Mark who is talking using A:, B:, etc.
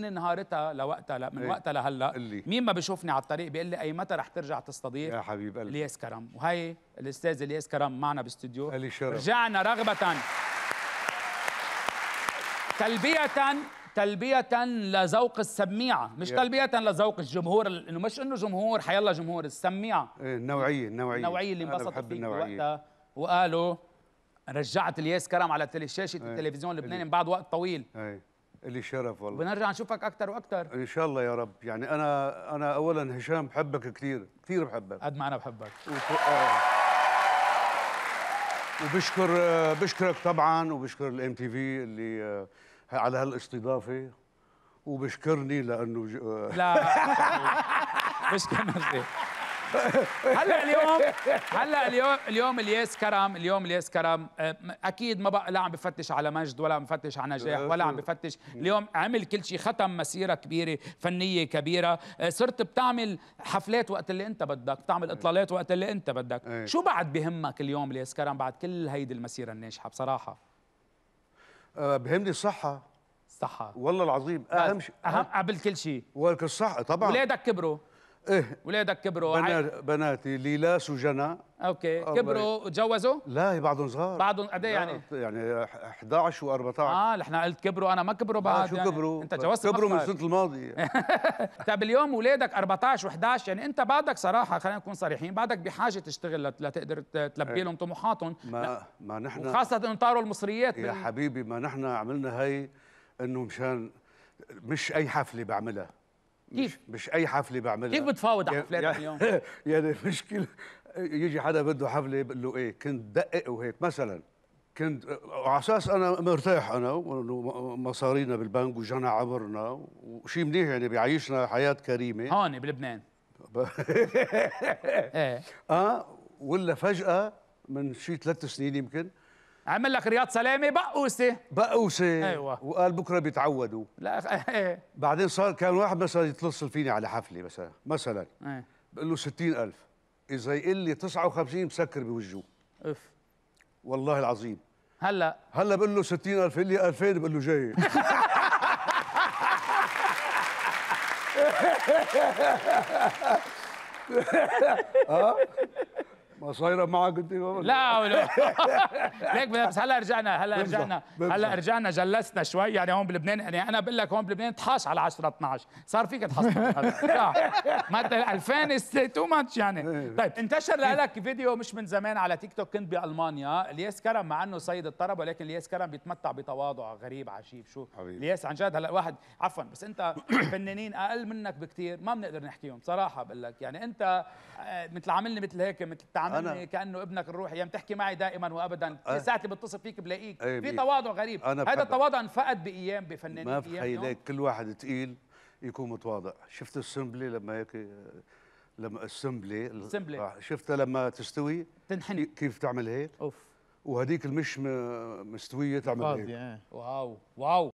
A: من نهارتها لوقتها ل... من ايه؟ وقتها لهلا مين ما بشوفني على الطريق بيقول لي اي متى رح ترجع تستضيف يا حبيب قلبي الياس كرم وهي الاستاذ الياس كرم معنا باستديو شرف رجعنا رغبه تلبيه تلبية لذوق السميعة مش yeah. تلبية لذوق الجمهور انه مش انه جمهور حيلا جمهور السميعة إيه، النوعية النوعية النوعية اللي انبسطت فيك وقتها وقالوا رجعت الياس كرم على شاشة إيه. التلفزيون اللبناني إيه. من بعد وقت طويل أي. لي شرف والله بنرجع
B: نشوفك اكثر واكثر ان شاء الله يا رب يعني انا انا اولا هشام بحبك كثير كثير بحبك
A: قد ما انا بحبك آه.
B: وبشكر بشكرك طبعا وبشكر الام تي في اللي آه، على هالاستضافه وبشكرني لانه آه. لا بشكر نفسي
A: هلا اليوم هلا اليوم اليوم الياس كرم اليوم الياس كرم آه، اكيد ما بقى لا عم بفتش على مجد ولا عم بفتش على نجاح ولا عم بفتش اليوم عمل كل شيء ختم مسيره كبيره فنيه كبيره آه، صرت بتعمل حفلات وقت اللي انت بدك بتعمل إيه. اطلالات وقت اللي انت بدك إيه. شو بعد بهمك اليوم الياس كرم بعد كل هيدي المسيره الناجحه بصراحه
B: آه، بهمني الصحه الصحه والله العظيم اهم شيء اهم قبل كل شيء ولك الصحه طبعا اولادك كبروا ايه
A: ولادك كبروا بنات
B: بناتي ليلاس سجناء
A: اوكي كبروا وتجوزوا؟
B: لا بعضهم صغار بعضهم قد ايه
A: يعني؟ يعني 11 و14 اه نحن قلت كبروا انا ما كبروا بعد شو يعني كبروا؟ انت جوزت كبروا من السنه الماضيه طيب اليوم اولادك 14 و11 يعني انت بعدك صراحه خلينا نكون صريحين بعدك بحاجه تشتغل لتقدر تلبي إيه. لهم طموحاتهم ما لا. ما نحن وخاصه انه طاروا المصريات يا حبيبي
B: ما نحن عملنا هي انه مشان مش اي حفله بعملها كيف مش, اي حفله بعملها كيف بتفاوض على يعني- حفلات يعني- اليوم يعني مشكله يجي حدا بده حفله بقول له ايه كنت دقق وهيك مثلا كنت على اساس انا مرتاح انا ومصارينا بالبنك وجنى عبرنا وشيء منيح يعني بيعيشنا حياه كريمه
A: هون بلبنان
B: ايه اه ولا فجاه من شي ثلاث سنين يمكن عمل
A: لك رياض سلامه بقوسه
B: بقوسه ايوه وقال بكره بيتعودوا لا ايه بعدين صار كان واحد مثلا يتصل فيني على حفله مثلا مثلا ايه بقول له 60000 اذا يقول لي 59 مسكر بوجهه اف والله العظيم هلا هلا بقول له 60000 يقول لي 2000 بقول له جاي
A: اه ما صايره معك
B: انت لا ولا
A: ليك بس هلا رجعنا هلا رجعنا هلا رجعنا جلسنا شوي يعني هون بلبنان يعني انا بقول لك هون بلبنان تحاش على 10 12 صار فيك تحاش ما 2000 تو ماتش يعني إيه. طيب انتشر إيه. لك فيديو مش من زمان على تيك توك كنت بالمانيا الياس كرم مع انه سيد الطرب ولكن الياس كرم بيتمتع بتواضع غريب عجيب شو الياس عن جد هلا واحد عفوا بس انت فنانين اقل منك بكثير ما بنقدر نحكيهم بصراحه بقول لك يعني انت آه، مثل عاملني مثل هيك مثل طبعا أنا كانه ابنك الروحي يوم تحكي معي دائما وابدا أه ساعه اللي بتصل فيك بلاقيك إيه، في تواضع غريب هذا التواضع انفقد بايام بفنانين ما في حيلك
B: كل واحد ثقيل يكون متواضع شفت السمبلي لما هيك لما السمبلي السمبلي آه، شفتها لما تستوي تنحني كيف تعمل هيك اوف وهذيك المش مستويه تعمل هيك إيه.
A: واو واو